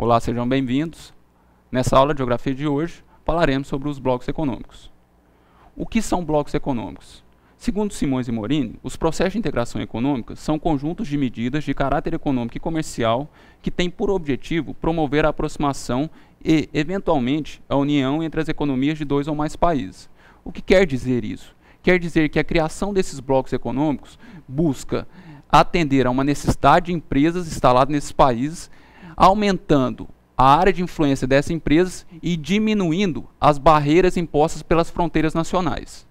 Olá, sejam bem-vindos. Nessa aula de Geografia de hoje, falaremos sobre os blocos econômicos. O que são blocos econômicos? Segundo Simões e Morini, os processos de integração econômica são conjuntos de medidas de caráter econômico e comercial que têm por objetivo promover a aproximação e, eventualmente, a união entre as economias de dois ou mais países. O que quer dizer isso? Quer dizer que a criação desses blocos econômicos busca atender a uma necessidade de empresas instaladas nesses países aumentando a área de influência dessas empresas e diminuindo as barreiras impostas pelas fronteiras nacionais.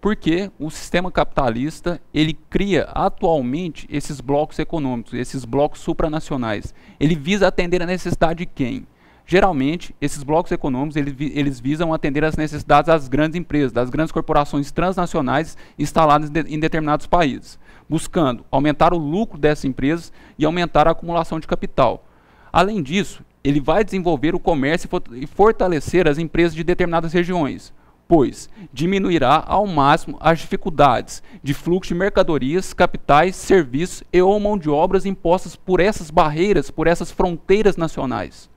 Porque o sistema capitalista, ele cria atualmente esses blocos econômicos, esses blocos supranacionais. Ele visa atender a necessidade de quem? Geralmente, esses blocos econômicos eles, eles visam atender às necessidades das grandes empresas, das grandes corporações transnacionais instaladas de, em determinados países, buscando aumentar o lucro dessas empresas e aumentar a acumulação de capital. Além disso, ele vai desenvolver o comércio e fortalecer as empresas de determinadas regiões, pois diminuirá ao máximo as dificuldades de fluxo de mercadorias, capitais, serviços e ou mão de obras impostas por essas barreiras, por essas fronteiras nacionais.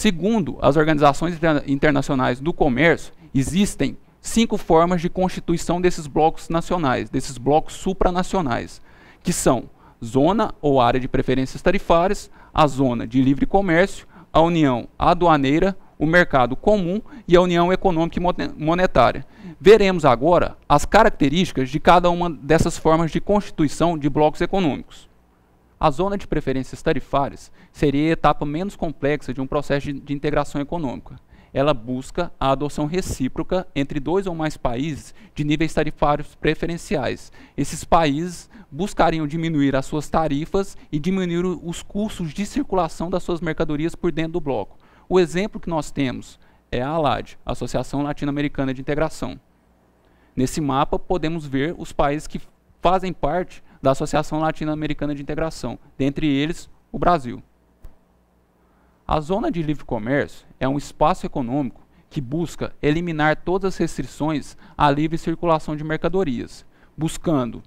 Segundo as organizações internacionais do comércio, existem cinco formas de constituição desses blocos nacionais, desses blocos supranacionais, que são zona ou área de preferências tarifárias, a zona de livre comércio, a união aduaneira, o mercado comum e a união econômica e monetária. Veremos agora as características de cada uma dessas formas de constituição de blocos econômicos. A zona de preferências tarifárias seria a etapa menos complexa de um processo de, de integração econômica. Ela busca a adoção recíproca entre dois ou mais países de níveis tarifários preferenciais. Esses países buscariam diminuir as suas tarifas e diminuir os custos de circulação das suas mercadorias por dentro do bloco. O exemplo que nós temos é a ALAD, Associação Latino-Americana de Integração. Nesse mapa, podemos ver os países que fazem parte da Associação Latino-Americana de Integração, dentre eles o Brasil. A Zona de Livre Comércio é um espaço econômico que busca eliminar todas as restrições à livre circulação de mercadorias, buscando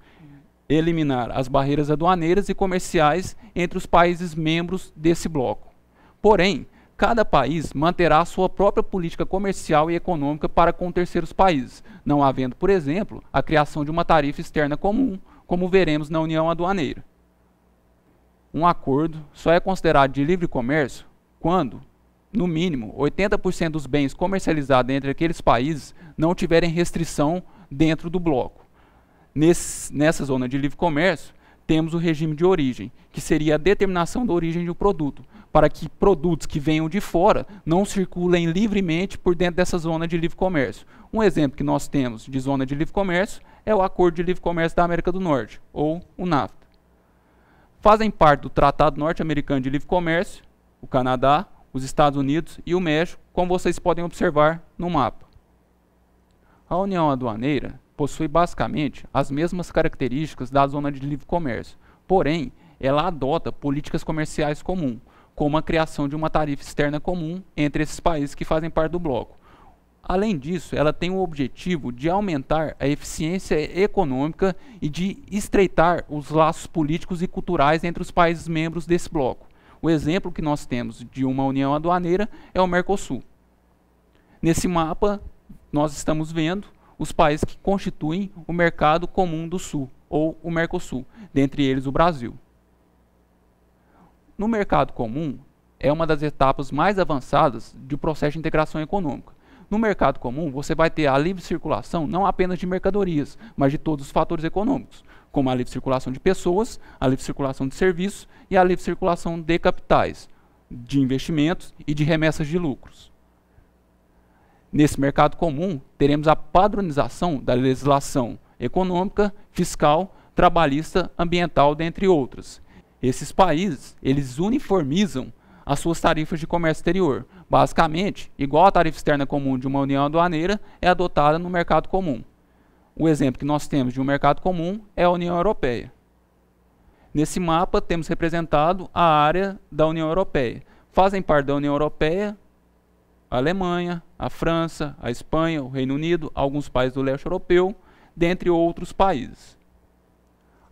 eliminar as barreiras aduaneiras e comerciais entre os países membros desse bloco. Porém, cada país manterá sua própria política comercial e econômica para com terceiros países, não havendo, por exemplo, a criação de uma tarifa externa comum como veremos na União Aduaneira. Um acordo só é considerado de livre comércio quando, no mínimo, 80% dos bens comercializados entre aqueles países não tiverem restrição dentro do bloco. Nesse, nessa zona de livre comércio, temos o regime de origem, que seria a determinação da origem de um produto, para que produtos que venham de fora não circulem livremente por dentro dessa zona de livre comércio. Um exemplo que nós temos de zona de livre comércio é o Acordo de Livre Comércio da América do Norte, ou o NAFTA. Fazem parte do Tratado Norte-Americano de Livre Comércio, o Canadá, os Estados Unidos e o México, como vocês podem observar no mapa. A União Aduaneira possui basicamente as mesmas características da Zona de Livre Comércio, porém, ela adota políticas comerciais comuns, como a criação de uma tarifa externa comum entre esses países que fazem parte do bloco Além disso, ela tem o objetivo de aumentar a eficiência econômica e de estreitar os laços políticos e culturais entre os países membros desse bloco. O exemplo que nós temos de uma união aduaneira é o Mercosul. Nesse mapa, nós estamos vendo os países que constituem o Mercado Comum do Sul, ou o Mercosul, dentre eles o Brasil. No mercado comum, é uma das etapas mais avançadas do processo de integração econômica no mercado comum, você vai ter a livre circulação não apenas de mercadorias, mas de todos os fatores econômicos, como a livre circulação de pessoas, a livre circulação de serviços e a livre circulação de capitais, de investimentos e de remessas de lucros. Nesse mercado comum, teremos a padronização da legislação econômica, fiscal, trabalhista, ambiental, dentre outras. Esses países, eles uniformizam as suas tarifas de comércio exterior, Basicamente, igual a tarifa externa comum de uma união aduaneira, é adotada no mercado comum. O exemplo que nós temos de um mercado comum é a União Europeia. Nesse mapa temos representado a área da União Europeia. Fazem parte da União Europeia a Alemanha, a França, a Espanha, o Reino Unido, alguns países do leste europeu, dentre outros países.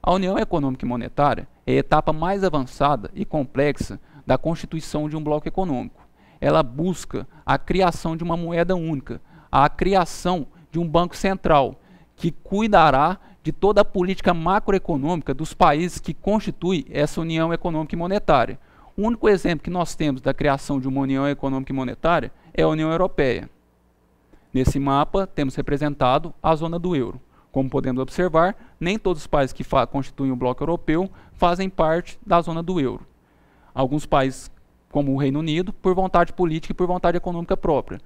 A União Econômica e Monetária é a etapa mais avançada e complexa da constituição de um bloco econômico ela busca a criação de uma moeda única, a criação de um banco central que cuidará de toda a política macroeconômica dos países que constituem essa União Econômica e Monetária. O único exemplo que nós temos da criação de uma União Econômica e Monetária é a União Europeia. Nesse mapa, temos representado a zona do euro. Como podemos observar, nem todos os países que constituem o bloco europeu fazem parte da zona do euro. Alguns países como o Reino Unido, por vontade política e por vontade econômica própria.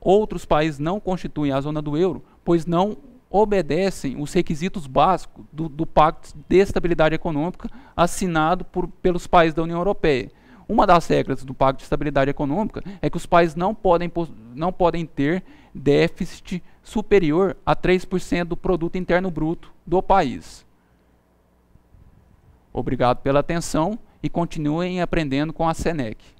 Outros países não constituem a zona do euro, pois não obedecem os requisitos básicos do, do Pacto de Estabilidade Econômica assinado por, pelos países da União Europeia. Uma das regras do Pacto de Estabilidade Econômica é que os países não podem, não podem ter déficit superior a 3% do produto interno bruto do país. Obrigado pela atenção e continuem aprendendo com a SENEC.